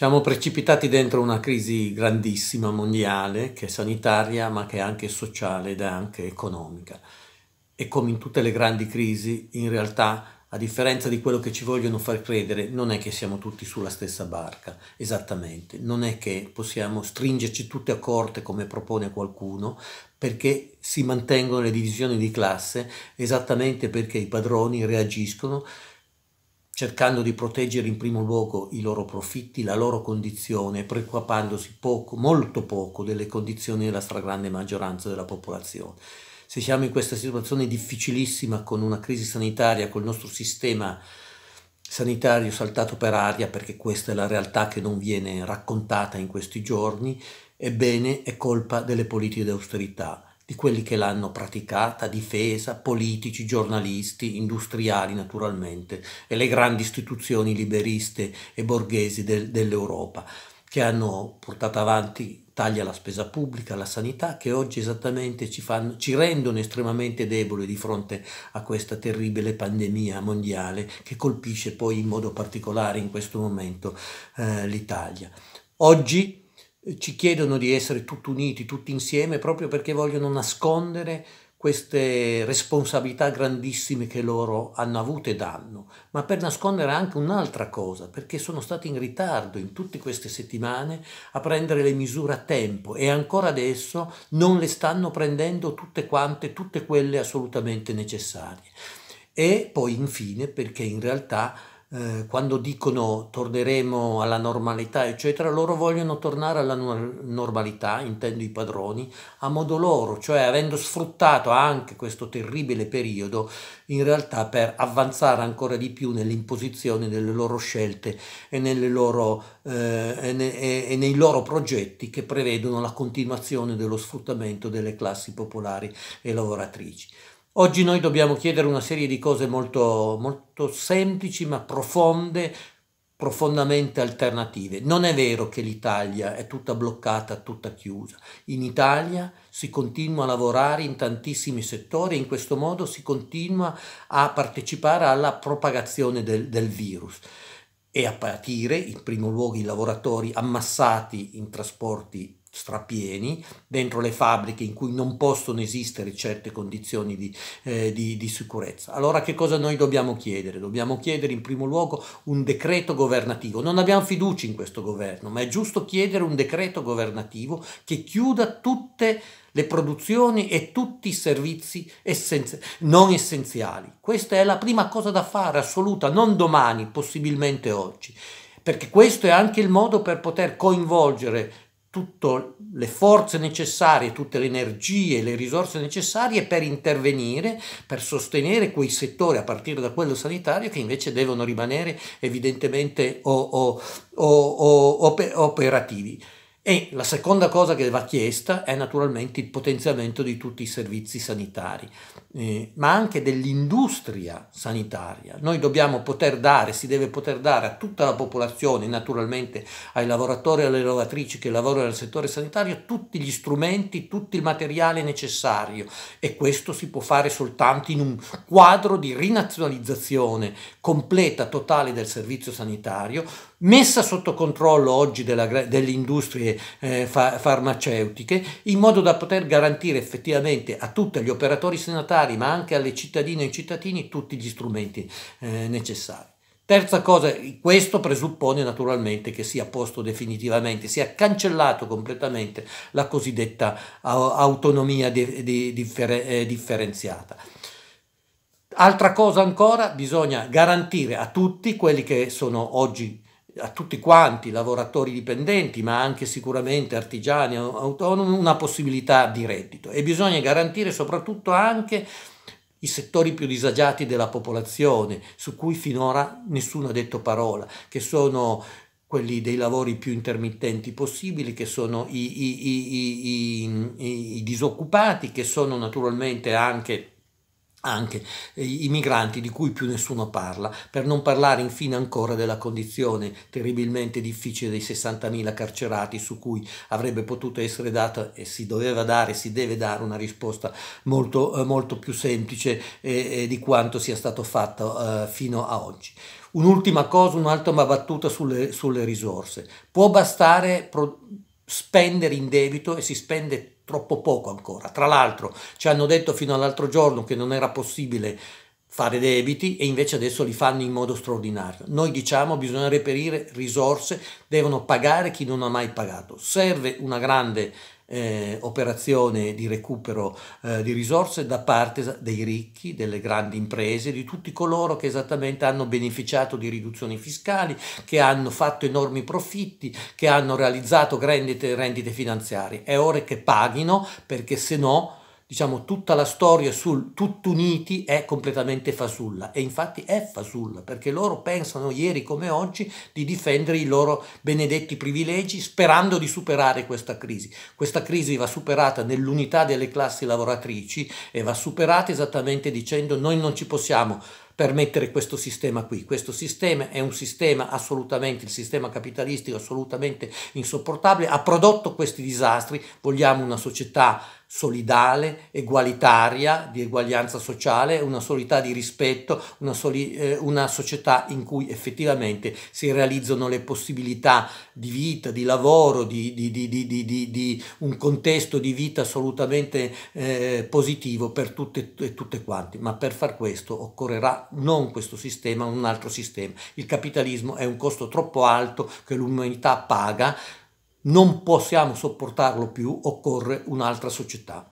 Siamo precipitati dentro una crisi grandissima mondiale che è sanitaria ma che è anche sociale ed è anche economica. E come in tutte le grandi crisi, in realtà, a differenza di quello che ci vogliono far credere, non è che siamo tutti sulla stessa barca, esattamente. Non è che possiamo stringerci tutte a corte come propone qualcuno, perché si mantengono le divisioni di classe, esattamente perché i padroni reagiscono cercando di proteggere in primo luogo i loro profitti, la loro condizione, preoccupandosi poco, molto poco delle condizioni della stragrande maggioranza della popolazione. Se siamo in questa situazione difficilissima con una crisi sanitaria, col nostro sistema sanitario saltato per aria, perché questa è la realtà che non viene raccontata in questi giorni, ebbene è colpa delle politiche d'austerità. austerità di quelli che l'hanno praticata, difesa, politici, giornalisti, industriali naturalmente, e le grandi istituzioni liberiste e borghesi de- dell'Europa, che hanno portato avanti tagli alla spesa pubblica, alla sanità, che oggi esattamente ci, fanno, ci rendono estremamente deboli di fronte a questa terribile pandemia mondiale che colpisce poi in modo particolare in questo momento eh, l'Italia. Oggi ci chiedono di essere tutti uniti, tutti insieme, proprio perché vogliono nascondere queste responsabilità grandissime che loro hanno avuto e danno, ma per nascondere anche un'altra cosa, perché sono stati in ritardo in tutte queste settimane a prendere le misure a tempo e ancora adesso non le stanno prendendo tutte quante, tutte quelle assolutamente necessarie. E poi infine perché in realtà eh, quando dicono torneremo alla normalità, eccetera, loro vogliono tornare alla normalità, intendo i padroni, a modo loro, cioè avendo sfruttato anche questo terribile periodo in realtà per avanzare ancora di più nell'imposizione delle loro scelte e, loro, eh, e, ne, e nei loro progetti che prevedono la continuazione dello sfruttamento delle classi popolari e lavoratrici. Oggi noi dobbiamo chiedere una serie di cose molto, molto semplici ma profonde, profondamente alternative. Non è vero che l'Italia è tutta bloccata, tutta chiusa. In Italia si continua a lavorare in tantissimi settori e in questo modo si continua a partecipare alla propagazione del, del virus e a partire in primo luogo i lavoratori ammassati in trasporti strapieni, dentro le fabbriche in cui non possono esistere certe condizioni di, eh, di, di, sicurezza. Allora che cosa noi dobbiamo chiedere? Dobbiamo chiedere in primo luogo un decreto governativo. Non abbiamo fiducia in questo governo, ma è giusto chiedere un decreto governativo che chiuda tutte le produzioni e tutti i servizi essenzi- non essenziali. Questa è la prima cosa da fare, assoluta, non domani, possibilmente oggi perché questo è anche il modo per poter coinvolgere tutte le forze necessarie, tutte le energie, le risorse necessarie per intervenire, per sostenere quei settori a partire da quello sanitario che invece devono rimanere evidentemente o, o, o, operativi. E la seconda cosa che va chiesta è naturalmente il potenziamento di tutti i servizi sanitari, eh, ma anche dell'industria sanitaria. Noi dobbiamo poter dare, si deve poter dare a tutta la popolazione, naturalmente ai lavoratori e alle lavoratrici che lavorano nel settore sanitario, tutti gli strumenti, tutto il materiale necessario e questo si può fare soltanto in un quadro di rinazionalizzazione completa, totale del servizio sanitario, messa sotto controllo oggi della, delle industrie eh, fa, farmaceutiche in modo da poter garantire effettivamente a tutti gli operatori sanitari ma anche alle cittadine e ai cittadini tutti gli strumenti eh, necessari. Terza cosa, questo presuppone naturalmente che sia posto definitivamente, sia cancellato completamente la cosiddetta autonomia di, di, differ, eh, differenziata. Altra cosa ancora, bisogna garantire a tutti quelli che sono oggi a tutti quanti, lavoratori dipendenti, ma anche sicuramente artigiani, autonomi, una possibilità di reddito e bisogna garantire soprattutto anche i settori più disagiati della popolazione, su cui finora nessuno ha detto parola, che sono quelli dei lavori più intermittenti possibili, che sono i, i, i, i disoccupati, che sono naturalmente anche anche eh, i migranti di cui più nessuno parla, per non parlare infine ancora della condizione terribilmente difficile dei 60.000 carcerati su cui avrebbe potuto essere data e si doveva dare, si deve dare una risposta molto, eh, molto più semplice eh, eh, di quanto sia stato fatto eh, fino a oggi. Un'ultima cosa, un'ultima battuta sulle, sulle risorse. Può bastare spendere in debito e si spende troppo poco ancora. Tra l'altro ci hanno detto fino all'altro giorno che non era possibile fare debiti e invece adesso li fanno in modo straordinario. Noi diciamo che bisogna reperire risorse, devono pagare chi non ha mai pagato. Serve una grande eh, operazione di recupero eh, di risorse da parte dei ricchi, delle grandi imprese, di tutti coloro che esattamente hanno beneficiato di riduzioni fiscali, che hanno fatto enormi profitti, che hanno realizzato rendite, rendite finanziarie. È ora che paghino perché se no diciamo, tutta la storia sul tutto tutt'uniti è completamente fasulla e infatti è fasulla perché loro pensano ieri come oggi di difendere i loro benedetti privilegi sperando di superare questa crisi. Questa crisi va superata nell'unità delle classi lavoratrici e va superata esattamente dicendo noi non ci possiamo permettere questo sistema qui. Questo sistema è un sistema assolutamente, il sistema capitalistico assolutamente insopportabile, ha prodotto questi disastri, vogliamo una società solidale, egualitaria, di eguaglianza sociale, una solità di rispetto, una, soli, eh, una società in cui effettivamente si realizzano le possibilità di vita, di lavoro, di, di, di, di un contesto di vita assolutamente eh, positivo per tutte e tutte quanti. Ma per far questo occorrerà non questo sistema, ma un altro sistema. Il capitalismo è un costo troppo alto che l'umanità paga non possiamo sopportarlo più, occorre un'altra società.